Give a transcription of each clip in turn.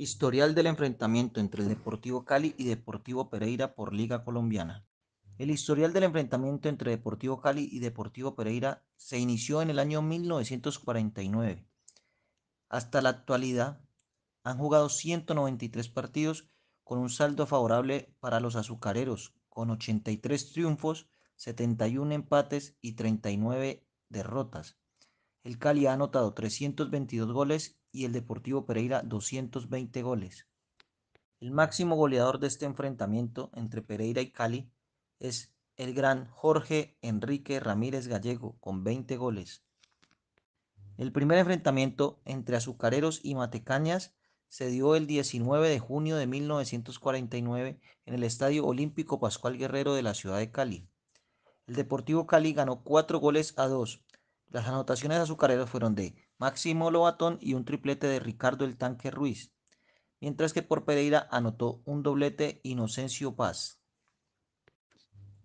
Historial del enfrentamiento entre Deportivo Cali y Deportivo Pereira por Liga Colombiana. El historial del enfrentamiento entre Deportivo Cali y Deportivo Pereira se inició en el año 1949. Hasta la actualidad han jugado 193 partidos con un saldo favorable para los azucareros, con 83 triunfos, 71 empates y 39 derrotas. El Cali ha anotado 322 goles y el Deportivo Pereira 220 goles. El máximo goleador de este enfrentamiento entre Pereira y Cali es el gran Jorge Enrique Ramírez Gallego con 20 goles. El primer enfrentamiento entre Azucareros y Matecañas se dio el 19 de junio de 1949 en el Estadio Olímpico Pascual Guerrero de la ciudad de Cali. El Deportivo Cali ganó 4 goles a 2 las anotaciones azucareras fueron de Máximo Lobatón y un triplete de Ricardo el Tanque Ruiz, mientras que por Pereira anotó un doblete Inocencio Paz.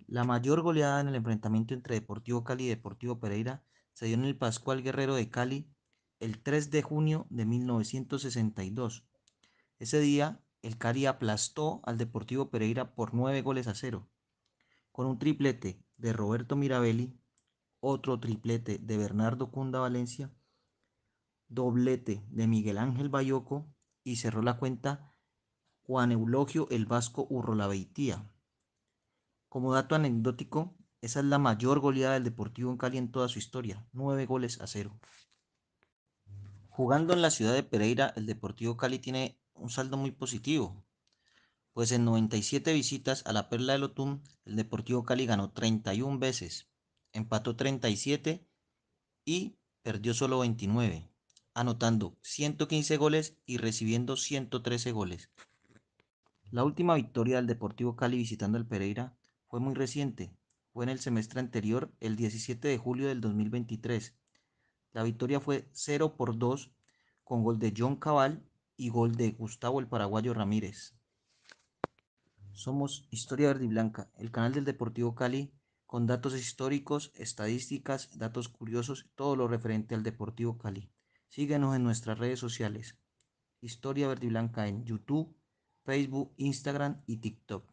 La mayor goleada en el enfrentamiento entre Deportivo Cali y Deportivo Pereira se dio en el Pascual Guerrero de Cali el 3 de junio de 1962. Ese día, el Cali aplastó al Deportivo Pereira por nueve goles a 0, con un triplete de Roberto Mirabelli, otro triplete de Bernardo Cunda Valencia, doblete de Miguel Ángel Bayoco y cerró la cuenta Juan Eulogio el Vasco Urrolaveitía. Como dato anecdótico, esa es la mayor goleada del Deportivo en Cali en toda su historia, nueve goles a cero. Jugando en la ciudad de Pereira, el Deportivo Cali tiene un saldo muy positivo, pues en 97 visitas a la Perla del Otum, el Deportivo Cali ganó 31 veces, empató 37 y perdió solo 29, anotando 115 goles y recibiendo 113 goles. La última victoria del Deportivo Cali visitando al Pereira fue muy reciente, fue en el semestre anterior, el 17 de julio del 2023. La victoria fue 0 por 2 con gol de John Cabal y gol de Gustavo el Paraguayo Ramírez. Somos Historia Verde y Blanca, el canal del Deportivo Cali con datos históricos, estadísticas, datos curiosos, todo lo referente al Deportivo Cali. Síguenos en nuestras redes sociales. Historia Verde y Blanca en YouTube, Facebook, Instagram y TikTok.